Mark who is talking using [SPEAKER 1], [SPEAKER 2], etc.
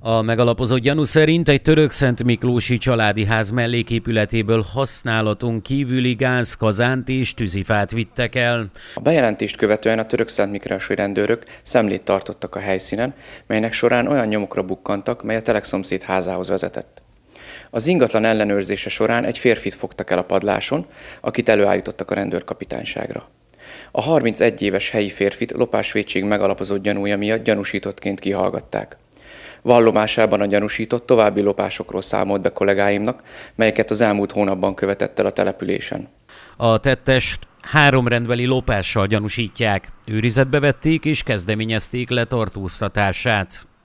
[SPEAKER 1] A megalapozott gyanú szerint egy török Szent Miklósi családi ház melléképületéből használaton kívüli gáz, kazánt és tűzifát vittek el. A bejelentést
[SPEAKER 2] követően a török Szent Miklósi rendőrök szemlét tartottak a helyszínen, melynek során olyan nyomokra bukkantak, mely a telekszomszéd házához vezetett. Az ingatlan ellenőrzése során egy férfit fogtak el a padláson, akit előállítottak a rendőrkapitányságra. A 31 éves helyi férfit lopásvédség megalapozott gyanúja miatt gyanúsítottként kihallgatták. Vallomásában a gyanúsított további lopásokról számolt be kollégáimnak, melyeket az elmúlt hónapban követett el a településen.
[SPEAKER 1] A tettes három rendbeli lopással gyanúsítják. Őrizetbe vették és kezdeményezték letartóztatását.